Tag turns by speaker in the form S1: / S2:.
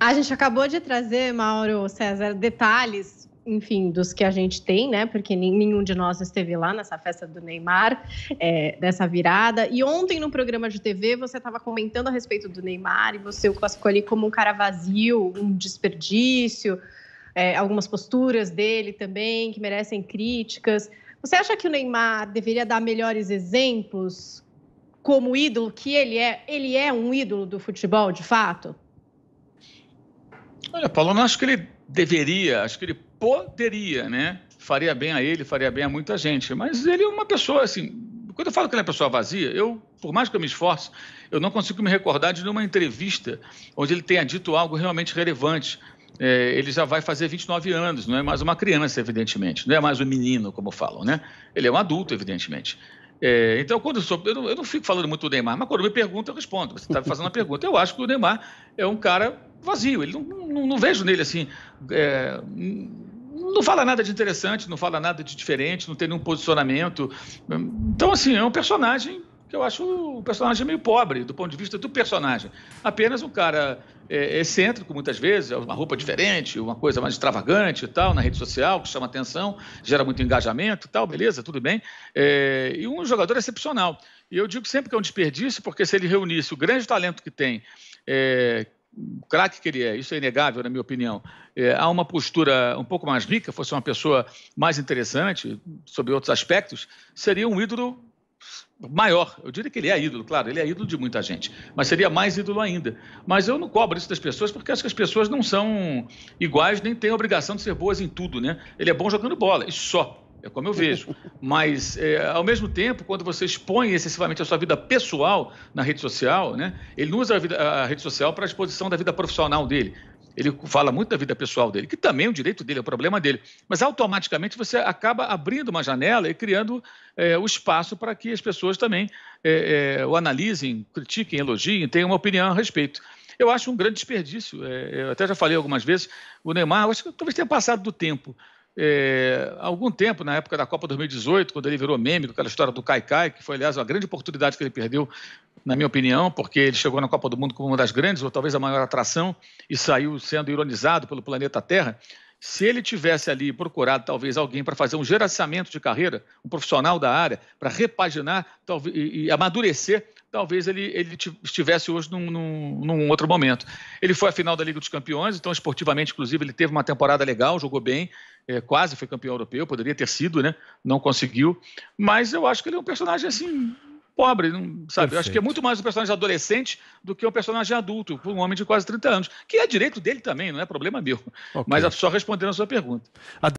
S1: A gente acabou de trazer, Mauro César, detalhes, enfim, dos que a gente tem, né? Porque nenhum de nós esteve lá nessa festa do Neymar, é, dessa virada. E ontem no programa de TV você estava comentando a respeito do Neymar e você o classificou ali como um cara vazio, um desperdício, é, algumas posturas dele também que merecem críticas. Você acha que o Neymar deveria dar melhores exemplos como ídolo que ele é? Ele é um ídolo do futebol, de fato?
S2: Olha, Paulo, eu não acho que ele deveria, acho que ele poderia, né? Faria bem a ele, faria bem a muita gente. Mas ele é uma pessoa, assim, quando eu falo que ele é uma pessoa vazia, eu, por mais que eu me esforce, eu não consigo me recordar de nenhuma entrevista onde ele tenha dito algo realmente relevante. É, ele já vai fazer 29 anos, não é mais uma criança, evidentemente, não é mais um menino, como falam, né? Ele é um adulto, evidentemente. É, então, quando eu, sou, eu, não, eu, não, fico falando muito do Neymar, mas quando me perguntam, eu respondo. Você está fazendo uma pergunta. Eu acho que o Neymar é um cara vazio. Ele não, não, não vejo nele assim. É, não fala nada de interessante, não fala nada de diferente, não tem nenhum posicionamento. Então, assim, é um personagem que eu acho um personagem meio pobre do ponto de vista do personagem. Apenas um cara é, excêntrico, muitas vezes, é uma roupa diferente, uma coisa mais extravagante e tal, na rede social, que chama atenção, gera muito engajamento e tal, beleza, tudo bem. É, e um jogador excepcional. E eu digo sempre que é um desperdício, porque se ele reunisse o grande talento que tem, é, craque que ele é, isso é inegável, na minha opinião, é, há uma postura um pouco mais rica, fosse uma pessoa mais interessante, sobre outros aspectos, seria um ídolo maior. Eu diria que ele é ídolo, claro, ele é ídolo de muita gente, mas seria mais ídolo ainda. Mas eu não cobro isso das pessoas porque acho que as pessoas não são iguais, nem têm a obrigação de ser boas em tudo, né? Ele é bom jogando bola, isso só. É como eu vejo. Mas, é, ao mesmo tempo, quando você expõe excessivamente a sua vida pessoal na rede social, né, ele não usa a, vida, a rede social para a exposição da vida profissional dele. Ele fala muito da vida pessoal dele, que também é um direito dele, é o um problema dele. Mas, automaticamente, você acaba abrindo uma janela e criando é, o espaço para que as pessoas também é, é o analisem, critiquem, elogiem, tenham uma opinião a respeito. Eu acho um grande desperdício. É, eu até já falei algumas vezes, o Neymar, acho que talvez tenha passado do tempo é, há algum tempo, na época da Copa 2018, quando ele virou meme, com aquela história do Kaikai, que foi, aliás, uma grande oportunidade que ele perdeu, na minha opinião, porque ele chegou na Copa do Mundo como uma das grandes, ou talvez a maior atração, e saiu sendo ironizado pelo planeta Terra. Se ele tivesse ali procurado talvez alguém para fazer um gerenciamento de carreira, um profissional da área, para repaginar talvez, e, e amadurecer talvez ele, ele estivesse hoje num, num, num, outro momento. Ele foi à final da Liga dos Campeões, então esportivamente, inclusive, ele teve uma temporada legal, jogou bem, é, quase foi campeão europeu, poderia ter sido, né? Não conseguiu. Mas eu acho que ele é um personagem assim pobre, não, sabe? Perfeito. Eu acho que é muito mais um personagem adolescente do que um personagem adulto, um homem de quase 30 anos, que é direito dele também, não é problema meu. Okay. Mas é só respondendo a sua pergunta.